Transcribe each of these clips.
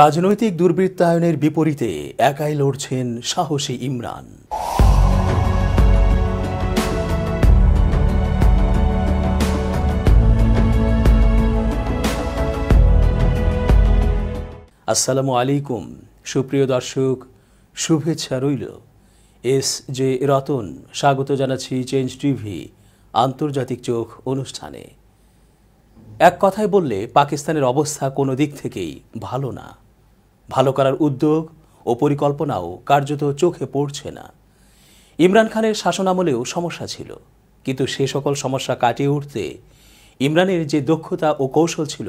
রাজনৈতিক দুর্বৃত্তায়নের বিপরীতে একাই লড়ছেন সাহসী ইমরান আসসালামু আলাইকুম সুপ্রিয় দর্শক শুভেচ্ছা রইল এস জে রতন স্বাগত জানাচ্ছি চেঞ্জ টিভি আন্তর্জাতিক চোখ অনুষ্ঠানে এক কথায় বললে পাকিস্তানের অবস্থা কোনো দিক থেকেই ভালো না ভালো করার উদ্যোগ ও পরিকল্পনাও কার্যত চোখে পড়ছে না ইমরান খানের শাসনামলেও সমস্যা ছিল কিন্তু সে সকল সমস্যা কাটিয়ে উঠতে ইমরানের যে দক্ষতা ও কৌশল ছিল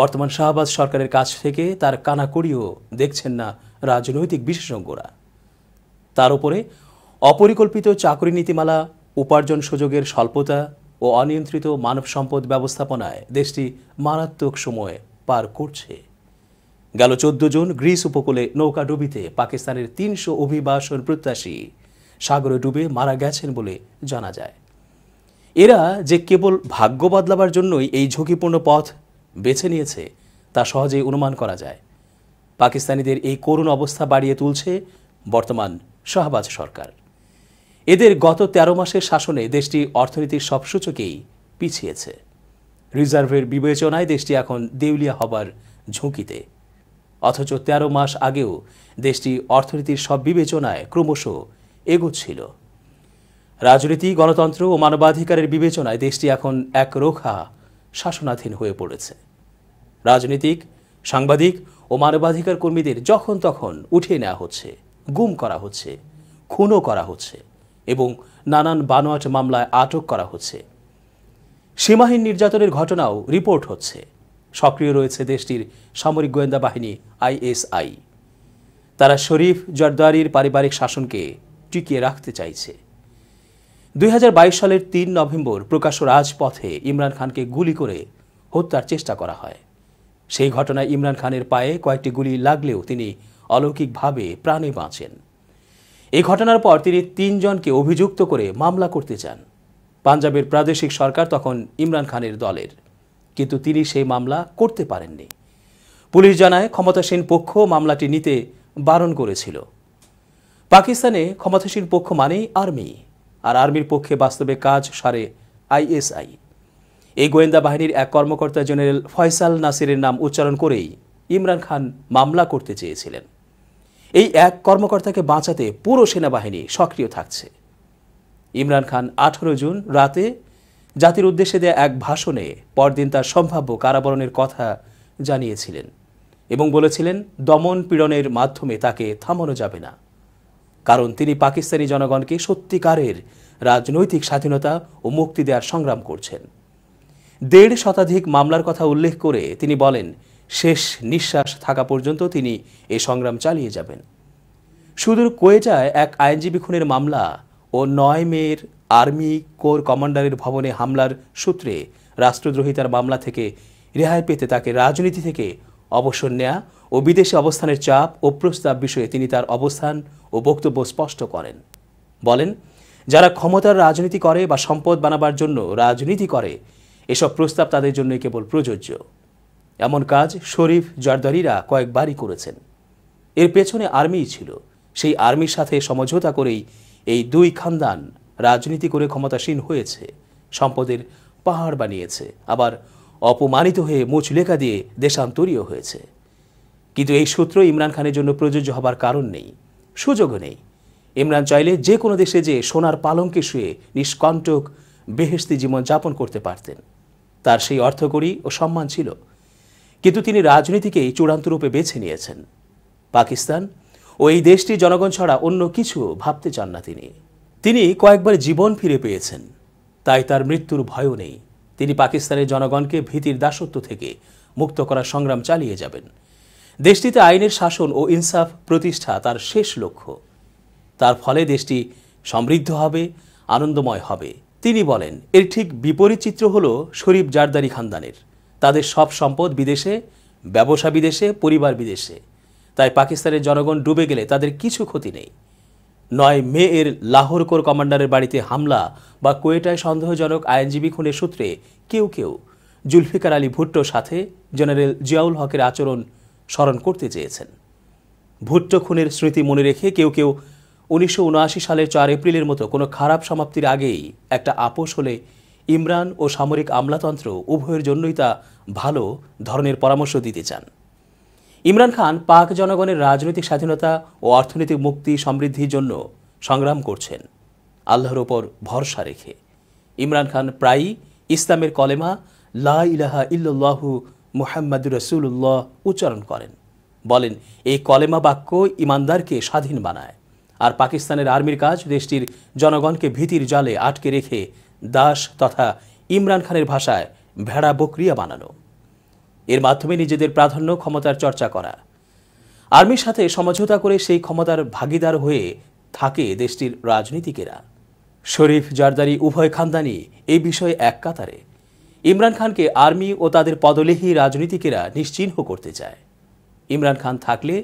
বর্তমান শাহবাজ সরকারের কাছ থেকে তার কানাকড়িও দেখছেন না রাজনৈতিক বিশেষজ্ঞরা তার উপরে অপরিকল্পিত চাকরি নীতিমালা উপার্জন সুযোগের স্বল্পতা ও অনিয়ন্ত্রিত মানব সম্পদ ব্যবস্থাপনায় দেশটি মারাত্মক সময় পার করছে গেল চোদ্দ জুন গ্রিস উপকূলে নৌকা ডুবিতে পাকিস্তানের তিনশো অভিবাসন প্রত্যাশী সাগরে ডুবে মারা গেছেন বলে জানা যায় এরা যে কেবল ভাগ্য বদলাবার জন্যই এই ঝুঁকিপূর্ণ পথ বেছে নিয়েছে তা সহজেই অনুমান করা যায় পাকিস্তানিদের এই করুণ অবস্থা বাড়িয়ে তুলছে বর্তমান শাহবাজ সরকার এদের গত ১৩ মাসের শাসনে দেশটি অর্থনীতির সব সূচকেই পিছিয়েছে রিজার্ভের বিবেচনায় দেশটি এখন দেউলিয়া হবার ঝুঁকিতে অথচ তেরো মাস আগেও দেশটি অর্থনীতির সব বিবেচনায় ক্রমশ এগোচ্ছিল রাজনীতি গণতন্ত্র ও মানবাধিকারের বিবেচনায় দেশটি এখন এক রোখা শাসনাধীন হয়ে পড়েছে রাজনীতিক সাংবাদিক ও মানবাধিকার কর্মীদের যখন তখন উঠিয়ে নেওয়া হচ্ছে গুম করা হচ্ছে খুনও করা হচ্ছে এবং নানান বানোয়াট মামলায় আটক করা হচ্ছে সীমাহীন নির্যাতনের ঘটনাও রিপোর্ট হচ্ছে সক্রিয় রয়েছে দেশটির সামরিক গোয়েন্দা বাহিনী আইএসআই তারা শরীফ জর্দারির পারিবারিক শাসনকে টিকিয়ে রাখতে চাইছে দুই সালের তিন নভেম্বর প্রকাশ্য রাজপথে ইমরান খানকে গুলি করে হত্যার চেষ্টা করা হয় সেই ঘটনায় ইমরান খানের পায়ে কয়েকটি গুলি লাগলেও তিনি অলৌকিকভাবে প্রাণে বাঁচেন এই ঘটনার পর তিনি তিনজনকে অভিযুক্ত করে মামলা করতে চান পাঞ্জাবের প্রাদেশিক সরকার তখন ইমরান খানের দলের কিন্তু তিনি সেই মামলা করতে পারেননি পুলিশ জানায় ক্ষমতাসীন পক্ষ মামলাটি নিতে বারণ করেছিল পাকিস্তানে ক্ষমতাসীন পক্ষ মানেই আর্মি আর আর্মির পক্ষে বাস্তবে কাজ সারে আইএসআই এই গোয়েন্দা বাহিনীর এক কর্মকর্তা জেনারেল ফয়সাল নাসিরের নাম উচ্চারণ করেই ইমরান খান মামলা করতে চেয়েছিলেন এই এক কর্মকর্তাকে বাঁচাতে পুরো সেনাবাহিনী সক্রিয় থাকছে ইমরান খান আঠারো জুন রাতে জাতির উদ্দেশ্যে দেয়া এক ভাষণে পরদিন তার সম্ভাব্য কারাবরণের কথা জানিয়েছিলেন এবং বলেছিলেন দমন পীড়নের মাধ্যমে তাকে থামানো যাবে না কারণ তিনি পাকিস্তানি জনগণকে সত্যিকারের রাজনৈতিক স্বাধীনতা ও মুক্তি দেওয়ার সংগ্রাম করছেন দেড় শতাধিক মামলার কথা উল্লেখ করে তিনি বলেন শেষ নিঃশ্বাস থাকা পর্যন্ত তিনি এ সংগ্রাম চালিয়ে যাবেন সুদূর কোয়েটায় এক আইনজীবী খুনের মামলা ও নয় মেয়ের আর্মি কোর কমান্ডারের ভবনে হামলার সূত্রে রাষ্ট্রদ্রোহিতার মামলা থেকে রেহাই পেতে তাকে রাজনীতি থেকে অবসর নেয়া ও বিদেশে অবস্থানের চাপ ও প্রস্তাব বিষয়ে তিনি তার অবস্থান ও বক্তব্য স্পষ্ট করেন বলেন যারা ক্ষমতার রাজনীতি করে বা সম্পদ বানাবার জন্য রাজনীতি করে এসব প্রস্তাব তাদের জন্য কেবল প্রযোজ্য এমন কাজ শরীফ জারদারিরা কয়েকবারই করেছেন এর পেছনে আর্মিই ছিল সেই আর্মির সাথে সমঝোতা করেই এই দুই খানদান রাজনীতি করে ক্ষমতাসীন হয়েছে সম্পদের পাহাড় বানিয়েছে আবার অপমানিত হয়ে লেখা দিয়ে দেশান্তরীয় হয়েছে কিন্তু এই সূত্র ইমরান খানের জন্য প্রযোজ্য হবার কারণ নেই সুযোগও নেই ইমরান চাইলে যে কোনো দেশে যে সোনার পালঙ্কে শুয়ে নিষ্কণ্টক বেহেস্তি জীবন যাপন করতে পারতেন তার সেই অর্থকরী ও সম্মান ছিল কিন্তু তিনি রাজনীতিকেই চূড়ান্তরূপে বেছে নিয়েছেন পাকিস্তান ও এই দেশটি জনগণ ছাড়া অন্য কিছু ভাবতে চান না তিনি তিনি কয়েকবার জীবন ফিরে পেয়েছেন তাই তার মৃত্যুর ভয়ও নেই তিনি পাকিস্তানের জনগণকে ভীতির দাসত্ব থেকে মুক্ত করার সংগ্রাম চালিয়ে যাবেন দেশটিতে আইনের শাসন ও ইনসাফ প্রতিষ্ঠা তার শেষ লক্ষ্য তার ফলে দেশটি সমৃদ্ধ হবে আনন্দময় হবে তিনি বলেন এর ঠিক বিপরীত চিত্র হল শরীফ জারদারি খানদানের তাদের সব সম্পদ বিদেশে ব্যবসা বিদেশে পরিবার বিদেশে তাই পাকিস্তানের জনগণ ডুবে গেলে তাদের কিছু ক্ষতি নেই নয় মে এর লাহোর কোর কমান্ডারের বাড়িতে হামলা বা কোয়েটায় সন্দেহজনক আইনজীবী খুনের সূত্রে কেউ কেউ জুলফিকার আলী ভুট্টোর সাথে জেনারেল জিয়াউল হকের আচরণ স্মরণ করতে চেয়েছেন ভুট্টো খুনের স্মৃতি মনে রেখে কেউ কেউ উনিশশো সালের চার এপ্রিলের মতো কোনো খারাপ সমাপ্তির আগেই একটা আপোষ হলে ইমরান ও সামরিক আমলাতন্ত্র উভয়ের জন্যই তা ভালো ধরনের পরামর্শ দিতে চান ইমরান খান পাক জনগণের রাজনৈতিক স্বাধীনতা ও অর্থনৈতিক মুক্তি সমৃদ্ধির জন্য সংগ্রাম করছেন আল্লাহর ওপর ভরসা রেখে ইমরান খান প্রায়ই ইসলামের কলেমা লা ইলাহা ইল্লাহু মুহাম্মদ রসুল্লাহ উচ্চারণ করেন বলেন এই কলেমা বাক্য ইমানদারকে স্বাধীন বানায় আর পাকিস্তানের আর্মির কাজ দেশটির জনগণকে ভীতির জালে আটকে রেখে দাস তথা ইমরান খানের ভাষায় ভেড়া বকরিয়া বানানো এর মাধ্যমে নিজেদের প্রাধান্য ক্ষমতার চর্চা করা আর্মির সাথে সমঝোতা করে সেই ক্ষমতার ভাগিদার হয়ে থাকে দেশটির রাজনীতিকেরা শরীফ জারদারি উভয় খানদানি এই বিষয়ে এক কাতারে ইমরান খানকে আর্মি ও তাদের পদলেহী রাজনীতিকেরা নিশ্চিহ্ন করতে চায় ইমরান খান থাকলে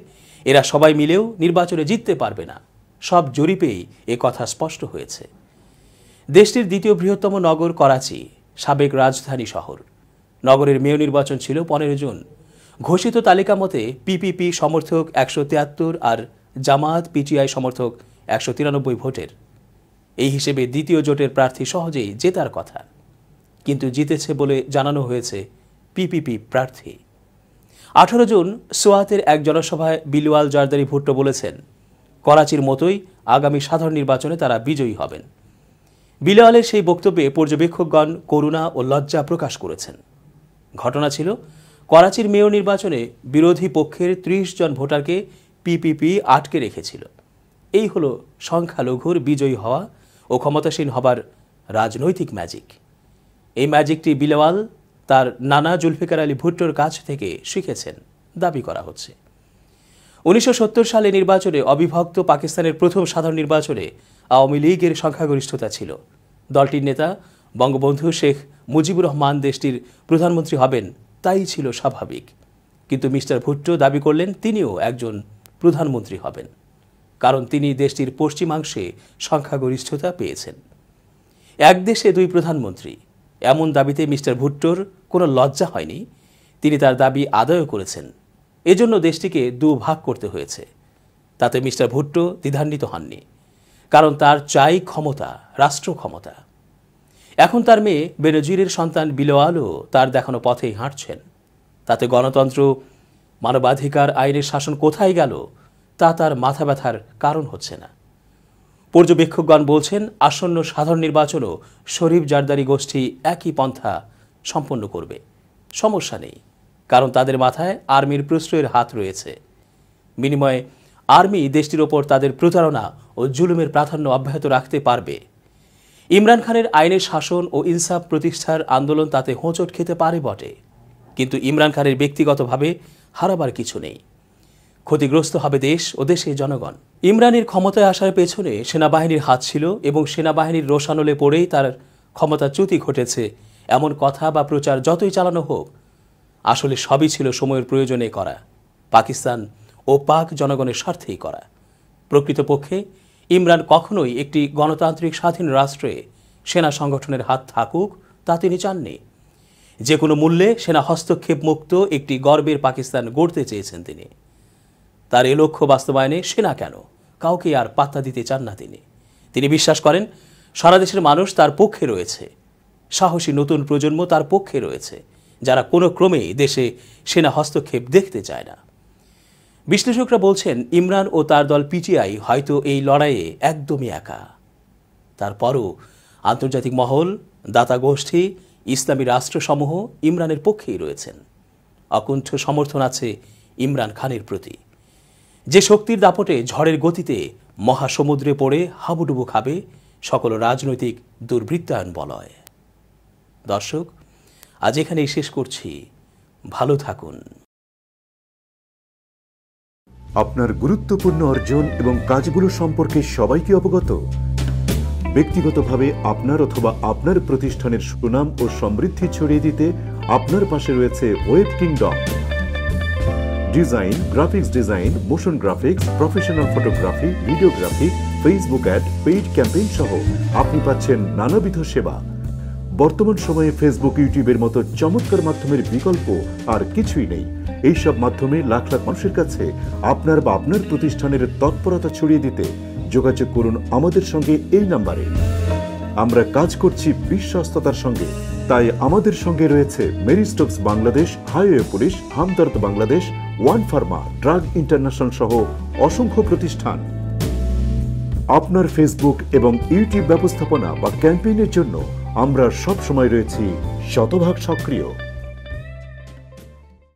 এরা সবাই মিলেও নির্বাচনে জিততে পারবে না সব জরিপেই এ কথা স্পষ্ট হয়েছে দেশটির দ্বিতীয় বৃহত্তম নগর করাচি সাবেক রাজধানী শহর নগরের মেয়র নির্বাচন ছিল পনেরো জুন ঘোষিত তালিকা মতে পিপিপি সমর্থক একশো তিয়াত্তর আর জামাত পিটিআই সমর্থক একশো তিরানব্বই ভোটের এই হিসেবে দ্বিতীয় জোটের প্রার্থী সহজেই জেতার কথা কিন্তু জিতেছে বলে জানানো হয়েছে পিপিপি প্রার্থী আঠারো জুন সোয়াতের এক জনসভায় বিলওয়াল জারদারি ভুট্টো বলেছেন করাচির মতোই আগামী সাধারণ নির্বাচনে তারা বিজয়ী হবেন বিলওয়ালের সেই বক্তব্যে পর্যবেক্ষকগণ করুণা ও লজ্জা প্রকাশ করেছেন ঘটনা ছিল করাচির মেয়র নির্বাচনে বিরোধী পক্ষের ত্রিশ জন ভোটারকে পিপিপি আটকে রেখেছিল এই হল সংখ্যালঘুর বিজয়ী হওয়া ও ক্ষমতাসীন হবার রাজনৈতিক ম্যাজিক এই ম্যাজিকটি বিলওয়াল তার নানা জুলফিকার আলী ভুট্টোর কাছ থেকে শিখেছেন দাবি করা হচ্ছে উনিশশো সালে নির্বাচনে অবিভক্ত পাকিস্তানের প্রথম সাধারণ নির্বাচনে আওয়ামী লীগের সংখ্যাগরিষ্ঠতা ছিল দলটির নেতা বঙ্গবন্ধু শেখ মুজিবুর রহমান দেশটির প্রধানমন্ত্রী হবেন তাই ছিল স্বাভাবিক কিন্তু মিস্টার ভুট্টো দাবি করলেন তিনিও একজন প্রধানমন্ত্রী হবেন কারণ তিনি দেশটির পশ্চিমাংশে সংখ্যাগরিষ্ঠতা পেয়েছেন এক দেশে দুই প্রধানমন্ত্রী এমন দাবিতে মিস্টার ভুট্টোর কোনো লজ্জা হয়নি তিনি তার দাবি আদায়ও করেছেন এজন্য দেশটিকে দুভাগ করতে হয়েছে তাতে মিস্টার ভুট্টো দ্বিধান্বিত হননি কারণ তার চাই ক্ষমতা রাষ্ট্র ক্ষমতা এখন তার মেয়ে বেনজিরের সন্তান বিলোয়ালও তার দেখানো পথেই হাঁটছেন তাতে গণতন্ত্র মানবাধিকার আইনের শাসন কোথায় গেল তা তার মাথা ব্যথার কারণ হচ্ছে না পর্যবেক্ষকগণ বলছেন আসন্ন সাধারণ নির্বাচনও শরীফ জারদারি গোষ্ঠী একই পন্থা সম্পন্ন করবে সমস্যা নেই কারণ তাদের মাথায় আর্মির প্রশ্রয়ের হাত রয়েছে বিনিময়ে আর্মি দেশটির ওপর তাদের প্রতারণা ও জুলুমের প্রাধান্য অব্যাহত রাখতে পারবে ইমরান খানের আইনের শাসন ও ইনসাফ প্রতিষ্ঠার আন্দোলন তাতে হোঁচট খেতে পারে বটে কিন্তু ইমরান খানের ব্যক্তিগতভাবে হারাবার কিছু নেই ক্ষতিগ্রস্ত হবে দেশ ও দেশের জনগণ ইমরানের ক্ষমতায় আসার পেছনে সেনাবাহিনীর হাত ছিল এবং সেনাবাহিনীর রোশানলে পড়েই তার ক্ষমতাচ্যুতি ঘটেছে এমন কথা বা প্রচার যতই চালানো হোক আসলে সবই ছিল সময়ের প্রয়োজনে করা পাকিস্তান ও পাক জনগণের স্বার্থেই করা প্রকৃতপক্ষে ইমরান কখনোই একটি গণতান্ত্রিক স্বাধীন রাষ্ট্রে সেনা সংগঠনের হাত থাকুক তা তিনি চাননি যে কোনো মূল্যে সেনা হস্তক্ষেপ মুক্ত একটি গর্বের পাকিস্তান গড়তে চেয়েছেন তিনি তার এ লক্ষ্য বাস্তবায়নে সেনা কেন কাউকে আর পাত্তা দিতে চান না তিনি তিনি বিশ্বাস করেন সারা দেশের মানুষ তার পক্ষে রয়েছে সাহসী নতুন প্রজন্ম তার পক্ষে রয়েছে যারা কোনো ক্রমেই দেশে সেনা হস্তক্ষেপ দেখতে চায় না বিশ্লেষকরা বলছেন ইমরান ও তার দল পিটিআই হয়তো এই লড়াইয়ে একদমই একা তারপরও আন্তর্জাতিক মহল দাতা গোষ্ঠী ইসলামী রাষ্ট্রসমূহ ইমরানের পক্ষেই রয়েছেন অকুণ্ঠ সমর্থন আছে ইমরান খানের প্রতি যে শক্তির দাপটে ঝড়ের গতিতে মহাসমুদ্রে পড়ে হাবুডুবু খাবে সকল রাজনৈতিক দুর্বৃত্তায়ন বলয় দর্শক আজ এখানেই শেষ করছি ভালো থাকুন আপনার গুরুত্বপূর্ণ অর্জন এবং কাজগুলো সম্পর্কে সবাইকে অবগত ব্যক্তিগতভাবে আপনার অথবা আপনার প্রতিষ্ঠানের সুনাম ও সমৃদ্ধি ছড়িয়ে দিতে আপনার পাশে রয়েছে web kingdom design graphics design motion graphics professional photography videography Facebook ad paid campaign সহ আপনি পাচ্ছেন নানাবিধ সেবা বর্তমান সময়ে ফেসবুক ইউটিউবের মতো চমৎকার মাধ্যমের বিকল্প আর কিছুই নেই এইসব মাধ্যমে লাখ লাখ মানুষের কাছে আপনার বা আপনার প্রতিষ্ঠানের তৎপরতা ছড়িয়ে দিতে যোগাযোগ করুন আমাদের সঙ্গে এই নাম্বারে আমরা কাজ করছি বিশ্বস্ততার সঙ্গে তাই আমাদের সঙ্গে রয়েছে মেরি মেরিস্টক্স Bangladesh highway police Hamdard Bangladesh one pharma drug international সহ অসংখ্য প্রতিষ্ঠান আপনার ফেসবুক এবং ইউটিউব ব্যবস্থাপনা বা ক্যাম্পেইনের জন্য আমরা সবসময় রয়েছি শতভাগ সক্রিয়